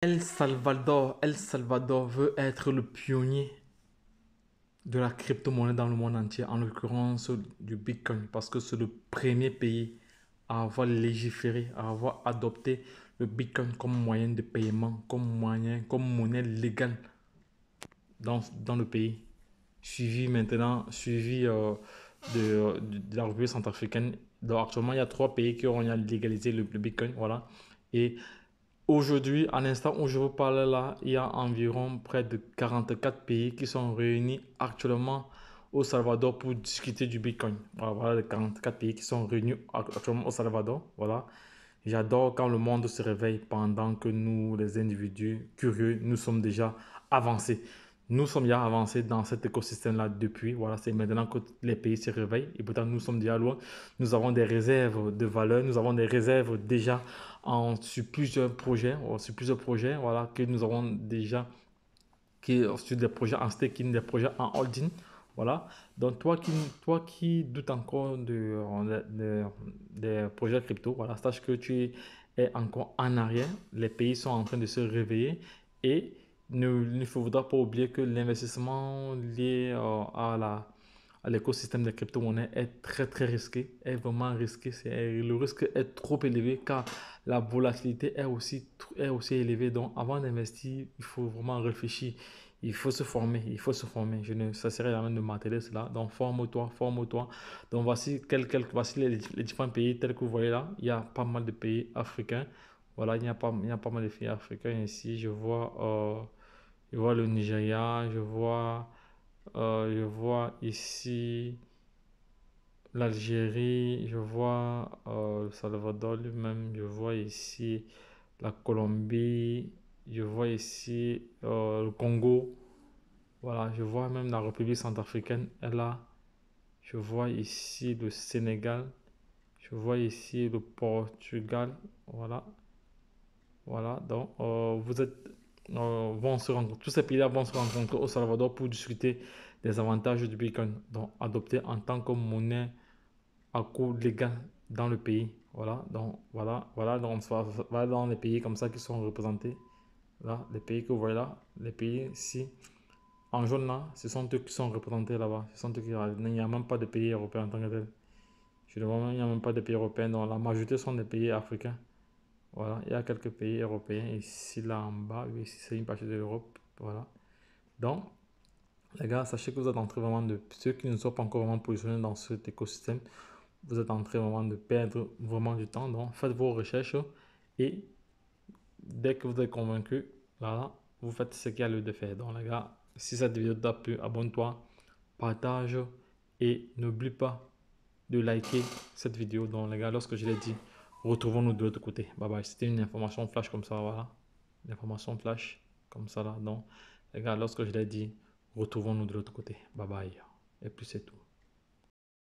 El Salvador, El Salvador veut être le pionnier de la crypto-monnaie dans le monde entier, en l'occurrence du Bitcoin, parce que c'est le premier pays à avoir légiféré, à avoir adopté le Bitcoin comme moyen de paiement, comme moyen, comme monnaie légale dans, le pays. Suivi maintenant, suivi euh, de, la République centrafricaine. actuellement, il y a trois pays qui ont légalisé le, le Bitcoin, voilà. Et Aujourd'hui, à l'instant où je vous parle là, il y a environ près de 44 pays qui sont réunis actuellement au Salvador pour discuter du Bitcoin. Voilà, les 44 pays qui sont réunis actuellement au Salvador. Voilà. J'adore quand le monde se réveille pendant que nous, les individus curieux, nous sommes déjà avancés. Nous sommes déjà avancés dans cet écosystème-là depuis. Voilà, c'est maintenant que les pays se réveillent et pourtant nous sommes déjà loin. Nous avons des réserves de valeur, nous avons des réserves déjà en, sur plusieurs projets, sur plusieurs projets, voilà, que nous avons déjà qui, sur des projets en staking, des projets en holding. Voilà. Donc, toi qui, toi qui doutes encore des de, des projets crypto, voilà, sache que tu es encore en arrière. Les pays sont en train de se réveiller et il ne faudra pas oublier que l'investissement lié à la l'écosystème des crypto-monnaies est très très risqué, est vraiment risqué. c'est le risque est trop élevé car la volatilité est aussi, est aussi élevée. Donc avant d'investir, il faut vraiment réfléchir. Il faut se former, il faut se former. Je ne à vraiment de m'atteler cela. Donc forme-toi, forme-toi. Donc voici, quelques, voici les, différents pays tels que vous voyez là. Il y a pas mal de pays africains. Voilà, il y a pas, il y a pas mal de pays africains ici. Je vois... Euh, je vois le Nigeria, je vois, euh, je vois ici l'Algérie, je vois euh, le Salvador lui-même, je vois ici la Colombie, je vois ici euh, le Congo, voilà, je vois même la République centrafricaine, elle là. je vois ici le Sénégal, je vois ici le Portugal, voilà, voilà, donc vous êtes vont se rendre tous ces pays-là vont se rencontrer au Salvador pour discuter des avantages du Bitcoin, donc adopté en tant que monnaie à coût légal dans le pays. Voilà, donc voilà, voilà, donc on va, dans les pays comme ça qui sont représentés. Là, les pays que vous voyez là, les pays ici, en jaune là, ce sont eux qui sont représentés là-bas. Ce sont eux qui, il n'y a même pas de pays européens en tant que tel. Je ne vois, il n'y a même pas de pays européens. Donc la majorité sont des pays africains. Voilà, il y a quelques pays européens ici, là en bas. Oui, c'est une partie de l'Europe. Voilà. Donc, les gars, sachez que vous êtes train vraiment de... Ceux qui ne sont pas encore vraiment positionnés dans cet écosystème, vous êtes en train vraiment de perdre vraiment du temps. Donc, faites vos recherches et dès que vous êtes convaincu, voilà, vous faites ce qu'il y a lieu de faire. Donc, les gars, si cette vidéo t'a plu, abonne-toi, partage et n'oublie pas de liker cette vidéo. Donc, les gars, lorsque je l'ai dit, Retrouvons-nous de l'autre côté. Bye bye. C'était une information flash comme ça, voilà. Une information flash comme ça là. Donc, regarde, lorsque je l'ai dit, retrouvons-nous de l'autre côté. Bye bye. Et puis c'est tout.